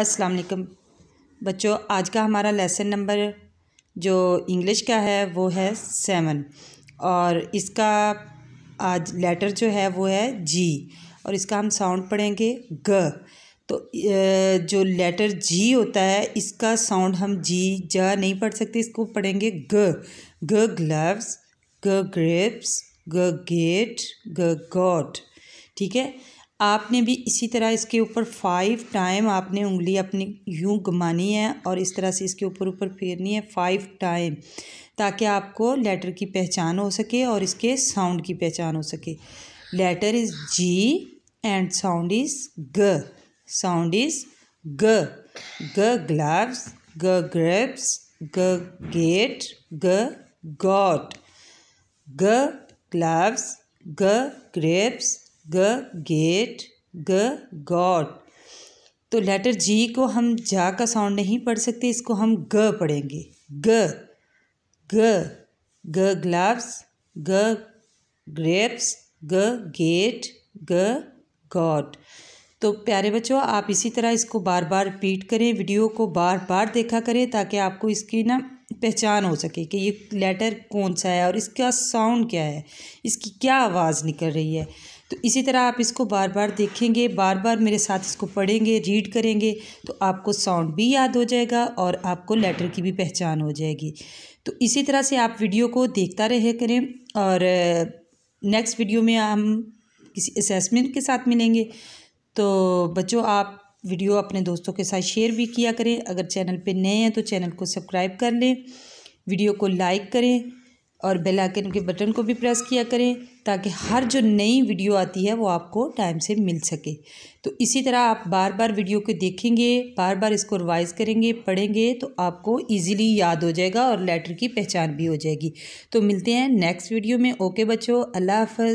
अस्सलाम वालेकुम बच्चों आज का हमारा लेसन नंबर जो इंग्लिश का है वो है सेवन और इसका आज लेटर जो है वो है जी और इसका हम साउंड पढ़ेंगे ग तो जो लेटर जी होता है इसका साउंड हम जी ज नहीं पढ़ सकते इसको पढ़ेंगे ग ग ग्लव्स ग ग्रेप्स ग गेट ग गॉड ठीक है आपने भी इसी तरह इसके ऊपर फाइव टाइम आपने उंगली अपनी यूं घुमानी है और इस तरह से इसके ऊपर ऊपर फेरनी है फाइव टाइम ताकि आपको लेटर की पहचान हो सके और इसके साउंड की पहचान हो सके letter is G and sound is ग साउंड इज़ ग ग ग्लव्स ग ग्रेप्स ग गेट ग गॉट ग ग्लव्स ग ग्रेप्स ग गेट ग गॉट तो लेटर जी को हम जा का साउंड नहीं पढ़ सकते इसको हम ग पढ़ेंगे ग ग ग ग्लव्स ग ग्रेप्स ग गेट ग गॉड तो प्यारे बच्चों आप इसी तरह इसको बार बार रिपीट करें वीडियो को बार बार देखा करें ताकि आपको इसकी ना पहचान हो सके कि ये लेटर कौन सा है और इसका साउंड क्या है इसकी क्या आवाज़ निकल रही है तो इसी तरह आप इसको बार बार देखेंगे बार बार मेरे साथ इसको पढ़ेंगे रीड करेंगे तो आपको साउंड भी याद हो जाएगा और आपको लेटर की भी पहचान हो जाएगी तो इसी तरह से आप वीडियो को देखता रहे करें और नेक्स्ट वीडियो में हम किसी असेसमेंट के साथ मिलेंगे तो बच्चों आप वीडियो अपने दोस्तों के साथ शेयर भी किया करें अगर चैनल पर नए हैं तो चैनल को सब्सक्राइब कर लें वीडियो को लाइक करें और बेल आइकन के बटन को भी प्रेस किया करें ताकि हर जो नई वीडियो आती है वो आपको टाइम से मिल सके तो इसी तरह आप बार बार वीडियो को देखेंगे बार बार इसको रिवाइज़ करेंगे पढ़ेंगे तो आपको इजीली याद हो जाएगा और लेटर की पहचान भी हो जाएगी तो मिलते हैं नेक्स्ट वीडियो में ओके बच्चों अल्लाह हाफ